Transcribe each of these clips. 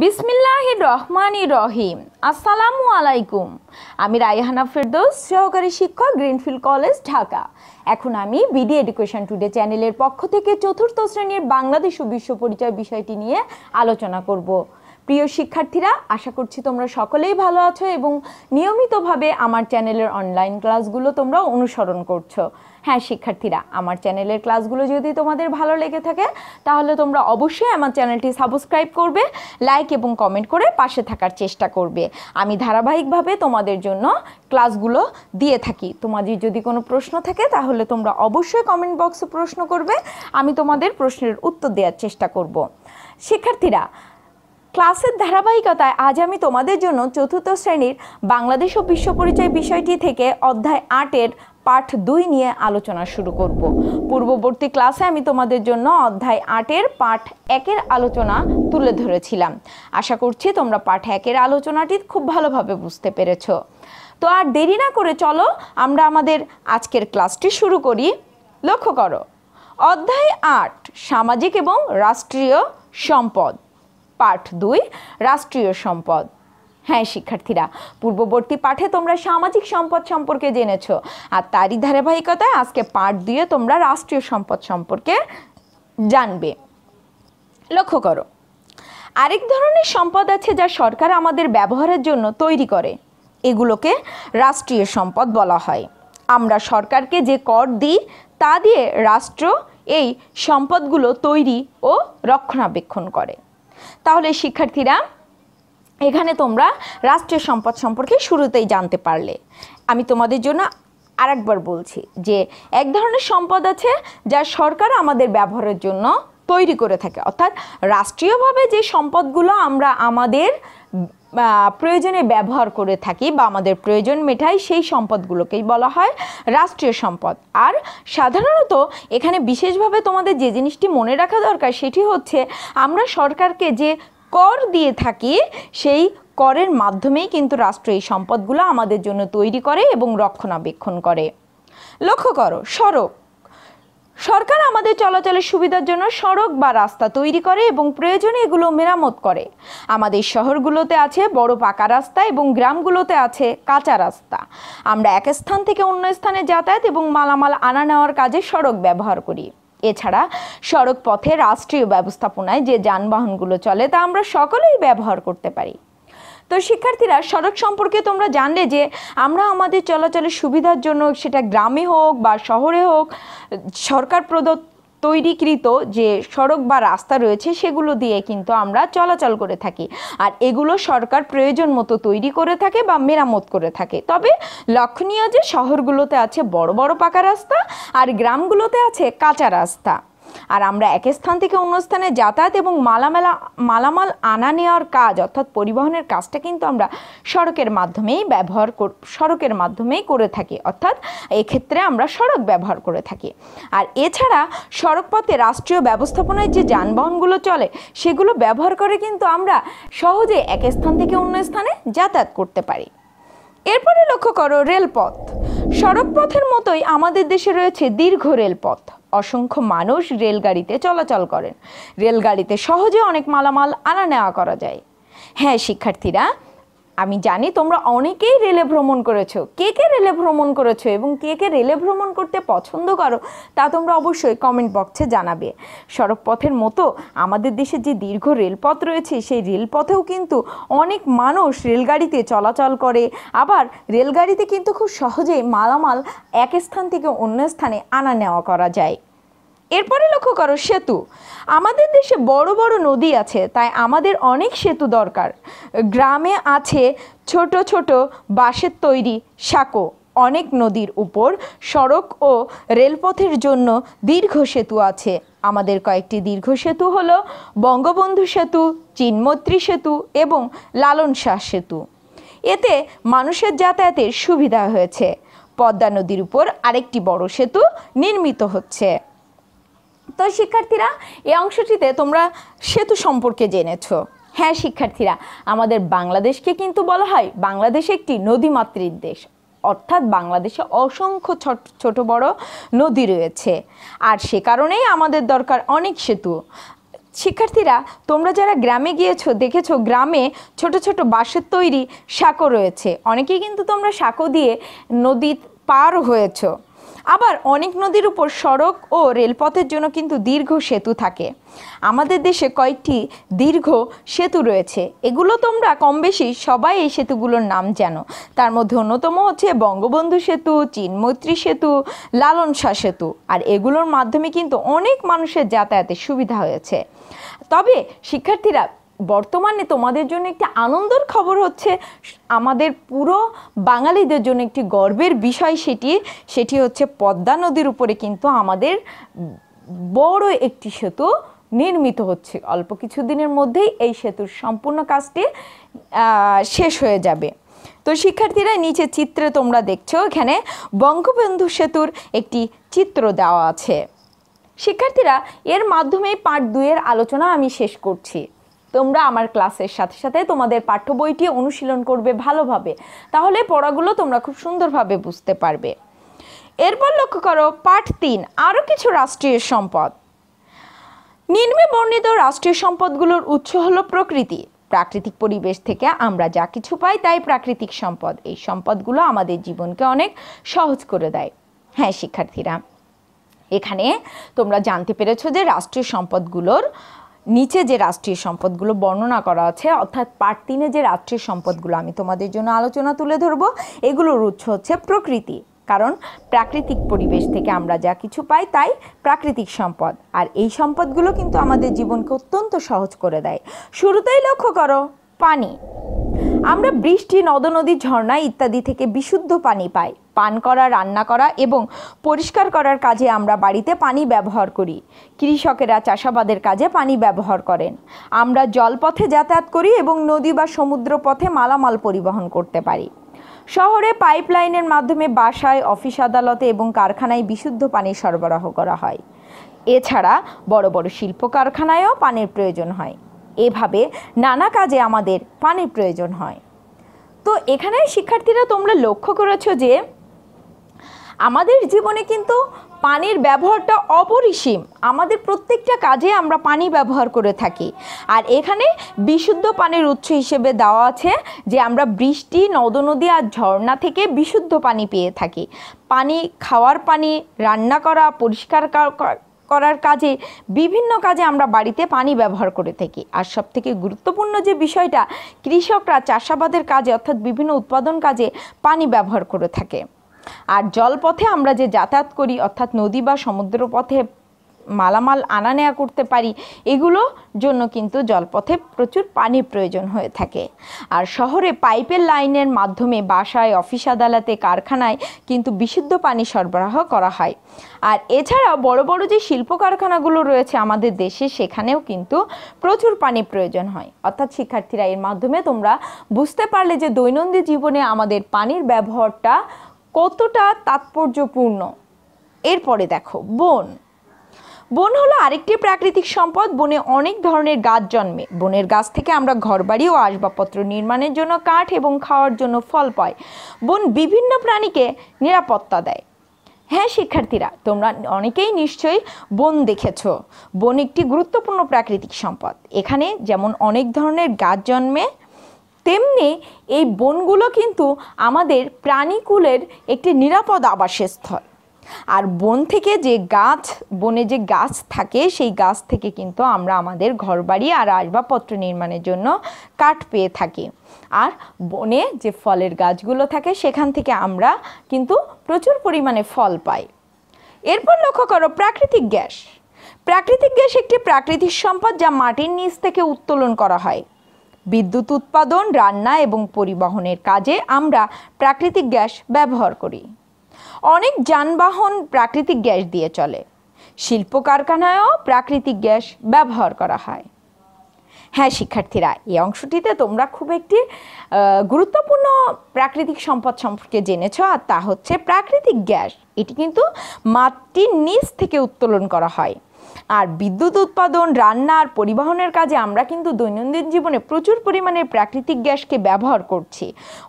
বিসমিল্লাহ রহমান রহিম আসসালামু আলাইকুম আমি রায়হানা ফেরদৌস সহকারী শিক্ষক গ্রিনফিল্ড কলেজ ঢাকা এখন আমি বিডি এডুকেশন টুডে চ্যানেলের পক্ষ থেকে চতুর্থ শ্রেণীর বাংলাদেশ ও বিশ্ব পরিচয় বিষয়টি নিয়ে আলোচনা করব প্রিয় শিক্ষার্থীরা আশা করছি তোমরা সকলেই ভালো আছো এবং নিয়মিতভাবে আমার চ্যানেলের অনলাইন ক্লাসগুলো তোমরা অনুসরণ করছো হ্যাঁ শিক্ষার্থীরা আমার চ্যানেলের ক্লাসগুলো যদি তোমাদের ভালো লেগে থাকে তাহলে তোমরা অবশ্যই আমার চ্যানেলটি সাবস্ক্রাইব করবে লাইক এবং কমেন্ট করে পাশে থাকার চেষ্টা করবে আমি ধারাবাহিকভাবে তোমাদের জন্য ক্লাসগুলো দিয়ে থাকি তোমাদের যদি কোনো প্রশ্ন থাকে তাহলে তোমরা অবশ্যই কমেন্ট বক্সে প্রশ্ন করবে আমি তোমাদের প্রশ্নের উত্তর দেওয়ার চেষ্টা করব শিক্ষার্থীরা ক্লাসের ধারাবাহিকতায় আজ আমি তোমাদের জন্য চতুর্থ শ্রেণীর বাংলাদেশ ও বিশ্ব পরিচয় বিষয়টি থেকে অধ্যায় আটের পাঠ দুই নিয়ে আলোচনা শুরু করব পূর্ববর্তী ক্লাসে আমি তোমাদের জন্য অধ্যায় আটের পাঠ একের আলোচনা তুলে ধরেছিলাম আশা করছি তোমরা পাঠ একের আলোচনাটি খুব ভালোভাবে বুঝতে পেরেছ তো আর দেরি না করে চলো আমরা আমাদের আজকের ক্লাসটি শুরু করি লক্ষ্য করো অধ্যায় আট সামাজিক এবং রাষ্ট্রীয় সম্পদ পাঠ দুই রাষ্ট্রীয় সম্পদ হ্যাঁ শিক্ষার্থীরা পূর্ববর্তী পাঠে তোমরা সামাজিক সম্পদ সম্পর্কে জেনেছ আর তারই ধারাবাহিকতায় আজকে পাঠ দিয়ে তোমরা রাষ্ট্রীয় সম্পদ সম্পর্কে জানবে লক্ষ্য করো আরেক ধরনের সম্পদ আছে যা সরকার আমাদের ব্যবহারের জন্য তৈরি করে এগুলোকে রাষ্ট্রীয় সম্পদ বলা হয় আমরা সরকারকে যে কর দিই তা দিয়ে রাষ্ট্র এই সম্পদগুলো তৈরি ও রক্ষণাবেক্ষণ করে তাহলে শিক্ষার্থীরা এখানে তোমরা রাষ্ট্রীয় সম্পদ সম্পর্কে শুরুতেই জানতে পারলে আমি তোমাদের জন্য আরেকবার বলছি যে এক ধরনের সম্পদ আছে যা সরকার আমাদের ব্যবহারের জন্য তৈরি করে থাকে অর্থাৎ রাষ্ট্রীয়ভাবে যে সম্পদগুলো আমরা আমাদের প্রয়োজনে ব্যবহার করে থাকি বা আমাদের প্রয়োজন মেটাই সেই সম্পদগুলোকেই বলা হয় রাষ্ট্রীয় সম্পদ আর সাধারণত এখানে বিশেষভাবে তোমাদের যে জিনিসটি মনে রাখা দরকার সেটি হচ্ছে আমরা সরকারকে যে কর দিয়ে থাকি সেই করের মাধ্যমেই কিন্তু রাষ্ট্র এই সম্পদগুলো আমাদের জন্য তৈরি করে এবং রক্ষণাবেক্ষণ করে লক্ষ্য করো সড়ক সরকার আমাদের চলাচলের সুবিধার জন্য সড়ক বা রাস্তা তৈরি করে এবং প্রয়োজনে এগুলো মেরামত করে আমাদের শহরগুলোতে আছে বড় পাকা রাস্তা এবং গ্রামগুলোতে আছে কাঁচা রাস্তা আমরা এক স্থান থেকে অন্য স্থানে যাতায়াত এবং মালামাল আনা নেওয়ার কাজে সড়ক ব্যবহার করি এছাড়া সড়ক পথে রাষ্ট্রীয় ব্যবস্থাপনায় যে যানবাহনগুলো চলে তা আমরা সকলেই ব্যবহার করতে পারি তো শিক্ষার্থীরা সড়ক সম্পর্কে তোমরা জানলে যে আমরা আমাদের চলাচলের সুবিধার জন্য সেটা গ্রামে হোক বা শহরে হোক সরকার প্রদত্ত তৈরিকৃত যে সড়ক বা রাস্তা রয়েছে সেগুলো দিয়ে কিন্তু আমরা চলাচল করে থাকি আর এগুলো সরকার প্রয়োজন মতো তৈরি করে থাকে বা মেরামত করে থাকে তবে লক্ষণীয় যে শহরগুলোতে আছে বড় বড় পাকা রাস্তা আর গ্রামগুলোতে আছে কাঁচা রাস্তা আর আমরা এক স্থান থেকে অন্য স্থানে যাতায়াত এবং মালামালা মালামাল আনা নেওয়ার কাজ অর্থাৎ পরিবহনের কাজটা কিন্তু আমরা সড়কের মাধ্যমেই ব্যবহার সড়কের মাধ্যমেই করে থাকি অর্থাৎ এক্ষেত্রে আমরা সড়ক ব্যবহার করে থাকি আর এছাড়া সড়কপথে রাষ্ট্রীয় ব্যবস্থাপনায় যে যানবাহনগুলো চলে সেগুলো ব্যবহার করে কিন্তু আমরা সহজে এক স্থান থেকে অন্য স্থানে যাতায়াত করতে পারি এরপরে লক্ষ্য করো রেলপথ সড়কপথের মতোই আমাদের দেশে রয়েছে দীর্ঘ রেলপথ অসংখ্য মানুষ রেলগাড়িতে চলাচল করেন রেলগাড়িতে সহজে অনেক মালামাল আনা নেওয়া করা যায় হ্যাঁ শিক্ষার্থীরা আমি জানি তোমরা অনেকেই রেলে ভ্রমণ করেছো কে কে রেলে ভ্রমণ করেছো এবং কে কে রেলে ভ্রমণ করতে পছন্দ করো তা তোমরা অবশ্যই কমেন্ট বক্সে জানাবে সড়কপথের মতো আমাদের দেশে যে দীর্ঘ রেলপথ রয়েছে সেই রেলপথেও কিন্তু অনেক মানুষ রেলগাড়িতে চলাচল করে আবার রেলগাড়িতে কিন্তু খুব সহজেই মালামাল এক স্থান থেকে অন্য স্থানে আনা নেওয়া করা যায় এরপরে লক্ষ্য করো সেতু আমাদের দেশে বড় বড় নদী আছে তাই আমাদের অনেক সেতু দরকার গ্রামে আছে ছোট ছোট বাঁশের তৈরি সাঁকো অনেক নদীর উপর সড়ক ও রেলপথের জন্য দীর্ঘ সেতু আছে আমাদের কয়েকটি দীর্ঘ সেতু হল বঙ্গবন্ধু সেতু চিনমত্রী সেতু এবং লালন শাহ সেতু এতে মানুষের যাতায়াতের সুবিধা হয়েছে পদ্মা নদীর উপর আরেকটি বড় সেতু নির্মিত হচ্ছে তো শিক্ষার্থীরা এই অংশটিতে তোমরা সেতু সম্পর্কে জেনেছো হ্যাঁ শিক্ষার্থীরা আমাদের বাংলাদেশকে কিন্তু বলা হয় বাংলাদেশ একটি নদীমাতৃক দেশ অর্থাৎ বাংলাদেশে অসংখ্য ছোট ছোট বড় নদী রয়েছে আর সে কারণেই আমাদের দরকার অনেক সেতু শিক্ষার্থীরা তোমরা যারা গ্রামে গিয়েছো দেখেছো গ্রামে ছোট ছোট বাঁশের তৈরি সাঁকো রয়েছে অনেকেই কিন্তু তোমরা সাঁকো দিয়ে নদী পার হয়েছো আবার অনেক নদীর উপর সড়ক ও রেলপথের জন্য কিন্তু দীর্ঘ সেতু থাকে আমাদের দেশে কয়েকটি দীর্ঘ সেতু রয়েছে এগুলো তোমরা কম বেশি সবাই এই সেতুগুলোর নাম জানো তার মধ্যে অন্যতম হচ্ছে বঙ্গবন্ধু সেতু চিনমৈত্রী সেতু লালন সেতু আর এগুলোর মাধ্যমে কিন্তু অনেক মানুষের যাতায়াতের সুবিধা হয়েছে তবে শিক্ষার্থীরা বর্তমানে তোমাদের জন্য একটি আনন্দের খবর হচ্ছে আমাদের পুরো বাঙালিদের জন্য একটি গর্বের বিষয় সেটি সেটি হচ্ছে পদ্মা নদীর উপরে কিন্তু আমাদের বড় একটি সেতু নির্মিত হচ্ছে অল্প কিছুদিনের মধ্যেই এই সেতুর সম্পূর্ণ কাজটি শেষ হয়ে যাবে তো শিক্ষার্থীরা নিচে চিত্রে তোমরা দেখছো এখানে বঙ্গবন্ধু সেতুর একটি চিত্র দেওয়া আছে শিক্ষার্থীরা এর মাধ্যমে পার্ট দুইয়ের আলোচনা আমি শেষ করছি তোমরা আমার ক্লাসের সাথে সাথে তোমাদের পাঠ্য বইটি অনুশীলন করবে ভালোভাবে তাহলে পড়াগুলো তোমরা খুব সুন্দরভাবে বুঝতে পারবে এরপর লক্ষ্য করো পাঠ তিন আরও কিছু রাষ্ট্রীয় সম্পদ নিম্নে বর্ণিত রাষ্ট্রীয় সম্পদগুলোর উৎস হলো প্রকৃতি প্রাকৃতিক পরিবেশ থেকে আমরা যা কিছু পাই তাই প্রাকৃতিক সম্পদ এই সম্পদগুলো আমাদের জীবনকে অনেক সহজ করে দেয় হ্যাঁ শিক্ষার্থীরা এখানে তোমরা জানতে পেরেছো যে রাষ্ট্রীয় সম্পদগুলোর নিচে যে রাষ্ট্রীয় সম্পদগুলো বর্ণনা করা আছে অর্থাৎ পার্ট তিনে যে রাষ্ট্রীয় সম্পদগুলো আমি তোমাদের জন্য আলোচনা তুলে ধরবো এগুলোর উৎস হচ্ছে প্রকৃতি কারণ প্রাকৃতিক পরিবেশ থেকে আমরা যা কিছু পাই তাই প্রাকৃতিক সম্পদ আর এই সম্পদগুলো কিন্তু আমাদের জীবনকে অত্যন্ত সহজ করে দেয় শুরুতেই লক্ষ্য করো পানি আমরা বৃষ্টি নদনদী ঝর্ণা ইত্যাদি থেকে বিশুদ্ধ পানি পাই পান করা রান্না করা এবং পরিষ্কার করার কাজে আমরা বাড়িতে পানি ব্যবহার করি কৃষকেরা চাষাবাদের কাজে পানি ব্যবহার করেন আমরা জলপথে যাতায়াত করি এবং নদী বা সমুদ্র পথে মালামাল পরিবহন করতে পারি শহরে পাইপলাইনের মাধ্যমে বাসায় অফিস আদালতে এবং কারখানায় বিশুদ্ধ পানি সরবরাহ করা হয় এছাড়া বড় বড় শিল্প কারখানায়ও পানির প্রয়োজন হয় এভাবে নানা কাজে আমাদের পানির প্রয়োজন হয় তো এখানে শিক্ষার্থীরা তোমরা লক্ষ্য করেছো যে আমাদের জীবনে কিন্তু পানির ব্যবহারটা অপরিসীম আমাদের প্রত্যেকটা কাজে আমরা পানি ব্যবহার করে থাকি আর এখানে বিশুদ্ধ পানির উৎস হিসেবে দেওয়া আছে যে আমরা বৃষ্টি নদনদী আর ঝর্ণা থেকে বিশুদ্ধ পানি পেয়ে থাকি পানি খাওয়ার পানি রান্না করা পরিষ্কার করার কাজে বিভিন্ন কাজে আমরা বাড়িতে পানি ব্যবহার করে থাকি আর সবথেকে গুরুত্বপূর্ণ যে বিষয়টা কৃষকরা চাষাবাদের কাজে অর্থাৎ বিভিন্ন উৎপাদন কাজে পানি ব্যবহার করে থাকে আর জলপথে আমরা যে যাতায়াত করি অর্থাৎ নদী বা সমুদ্র পথে মালামাল আনা নেয়া করতে পারি এগুলো জন্য কিন্তু জলপথে প্রচুর পানি প্রয়োজন হয়ে থাকে আর শহরে পাইপের লাইনের মাধ্যমে বাসায় অফিস আদালতে কারখানায় কিন্তু বিশুদ্ধ পানি সরবরাহ করা হয় আর এছাড়া বড় বড় যে শিল্প কারখানাগুলো রয়েছে আমাদের দেশে সেখানেও কিন্তু প্রচুর পানি প্রয়োজন হয় অর্থাৎ শিক্ষার্থীরা এর মাধ্যমে তোমরা বুঝতে পারলে যে দৈনন্দিন জীবনে আমাদের পানির ব্যবহারটা কতটা তাৎপর্যপূর্ণ এরপরে দেখো বন বন হলো আরেকটি প্রাকৃতিক সম্পদ বনে অনেক ধরনের গাছ জন্মে বনের গাছ থেকে আমরা ঘরবাড়ি ও আসবাবপত্র নির্মাণের জন্য কাঠ এবং খাওয়ার জন্য ফল পাই বন বিভিন্ন প্রাণীকে নিরাপত্তা দেয় হ্যাঁ শিক্ষার্থীরা তোমরা অনেকেই নিশ্চয়ই বন দেখেছ বন একটি গুরুত্বপূর্ণ প্রাকৃতিক সম্পদ এখানে যেমন অনেক ধরনের গাছ জন্মে তেমনি এই বনগুলো কিন্তু আমাদের প্রাণীকুলের একটি নিরাপদ আবাসস্থল আর বন থেকে যে গাছ বনে যে গাছ থাকে সেই গাছ থেকে কিন্তু আমরা আমাদের ঘরবাড়ি আর আসবাবপত্র নির্মাণের জন্য কাঠ পেয়ে থাকি আর বনে যে ফলের গাছগুলো থাকে সেখান থেকে আমরা কিন্তু প্রচুর পরিমাণে ফল পাই এরপর লক্ষ্য করো প্রাকৃতিক গ্যাস প্রাকৃতিক গ্যাস একটি প্রাকৃতিক সম্পদ যা মাটির নিচ থেকে উত্তোলন করা হয় বিদ্যুৎ উৎপাদন রান্না এবং পরিবহনের কাজে আমরা প্রাকৃতিক গ্যাস ব্যবহার করি অনেক যানবাহন প্রাকৃতিক গ্যাস দিয়ে চলে শিল্প কারখানায়ও প্রাকৃতিক গ্যাস ব্যবহার করা হয় হ্যাঁ শিক্ষার্থীরা এই অংশটিতে তোমরা খুব একটি গুরুত্বপূর্ণ প্রাকৃতিক সম্পদ সম্পর্কে জেনেছ আর তা হচ্ছে প্রাকৃতিক গ্যাস এটি কিন্তু মাটির নিচ থেকে উত্তোলন করা হয় আর বিদ্যুৎ উৎপাদন রান্না আর পরিবহনের কাজে আমরা কিন্তু দৈনন্দিন জীবনে প্রচুর পরিমাণে প্রাকৃতিক গ্যাসকে ব্যবহার করছি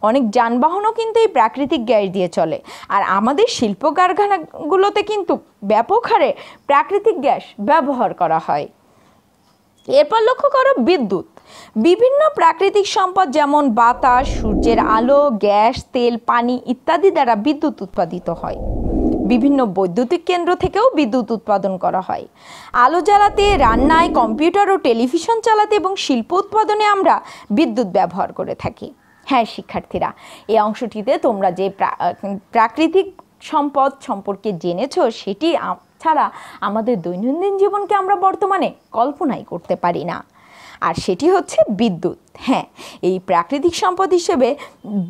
অনেক যানবাহনও কিন্তু এই প্রাকৃতিক গ্যাস দিয়ে চলে আর আমাদের শিল্প কারখানাগুলোতে কিন্তু ব্যাপক হারে প্রাকৃতিক গ্যাস ব্যবহার করা হয় এরপর লক্ষ্য করো বিদ্যুৎ বিভিন্ন প্রাকৃতিক সম্পদ যেমন বাতাস সূর্যের আলো গ্যাস তেল পানি ইত্যাদি দ্বারা বিদ্যুৎ উৎপাদিত হয় বিভিন্ন বৈদ্যুতিক কেন্দ্র থেকেও বিদ্যুৎ উৎপাদন করা হয় আলো জ্বালাতে রান্নায় কম্পিউটার ও টেলিভিশন চালাতে এবং শিল্প উৎপাদনে আমরা বিদ্যুৎ ব্যবহার করে থাকি হ্যাঁ শিক্ষার্থীরা এই অংশটিতে তোমরা যে প্রাকৃতিক সম্পদ সম্পর্কে জেনেছ সেটি ছাড়া আমাদের দৈনন্দিন জীবনকে আমরা বর্তমানে কল্পনাই করতে পারি না আর সেটি হচ্ছে বিদ্যুৎ হ্যাঁ এই প্রাকৃতিক সম্পদ হিসেবে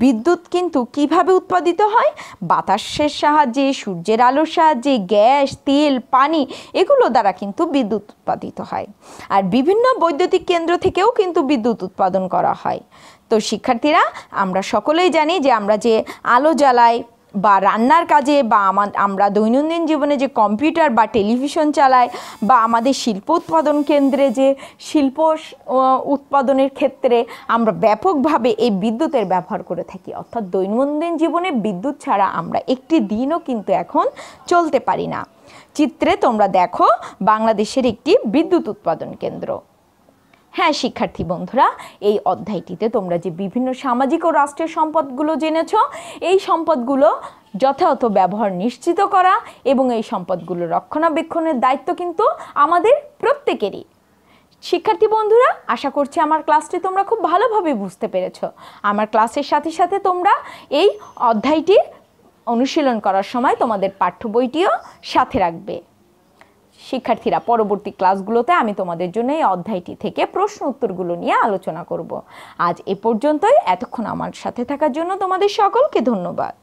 বিদ্যুৎ কিন্তু কিভাবে উৎপাদিত হয় বাতাসের সাহায্যে সূর্যের আলোর সাহায্যে গ্যাস তেল পানি এগুলো দ্বারা কিন্তু বিদ্যুৎ উৎপাদিত হয় আর বিভিন্ন বৈদ্যুতিক কেন্দ্র থেকেও কিন্তু বিদ্যুৎ উৎপাদন করা হয় তো শিক্ষার্থীরা আমরা সকলেই জানি যে আমরা যে আলো জ্বালাই বা রান্নার কাজে বা আমরা দৈনন্দিন জীবনে যে কম্পিউটার বা টেলিভিশন চালাই বা আমাদের শিল্প উৎপাদন কেন্দ্রে যে শিল্প উৎপাদনের ক্ষেত্রে আমরা ব্যাপকভাবে এই বিদ্যুতের ব্যবহার করে থাকি অর্থাৎ দৈনন্দিন জীবনে বিদ্যুৎ ছাড়া আমরা একটি দিনও কিন্তু এখন চলতে পারি না চিত্রে তোমরা দেখো বাংলাদেশের একটি বিদ্যুৎ উৎপাদন কেন্দ্র হ্যাঁ শিক্ষার্থী বন্ধুরা এই অধ্যায়টিতে তোমরা যে বিভিন্ন সামাজিক ও রাষ্ট্রীয় সম্পদগুলো জেনেছ এই সম্পদগুলো যথাযথ ব্যবহার নিশ্চিত করা এবং এই সম্পদগুলো রক্ষণাবেক্ষণের দায়িত্ব কিন্তু আমাদের প্রত্যেকেরই শিক্ষার্থী বন্ধুরা আশা করছি আমার ক্লাসটি তোমরা খুব ভালোভাবে বুঝতে পেরেছ আমার ক্লাসের সাথে সাথে তোমরা এই অধ্যায়টি অনুশীলন করার সময় তোমাদের পাঠ্য বইটিও সাথে রাখবে শিক্ষার্থীরা পরবর্তী ক্লাসগুলোতে আমি তোমাদের জন্য এই অধ্যায়টি থেকে প্রশ্ন উত্তরগুলো নিয়ে আলোচনা করব আজ এ পর্যন্তই এতক্ষণ আমার সাথে থাকার জন্য তোমাদের সকলকে ধন্যবাদ